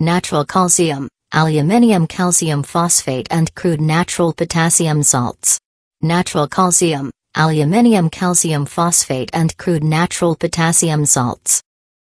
natural calcium, aluminium calcium phosphate and crude natural potassium salts. Natural calcium, aluminium calcium phosphate and crude natural potassium salts.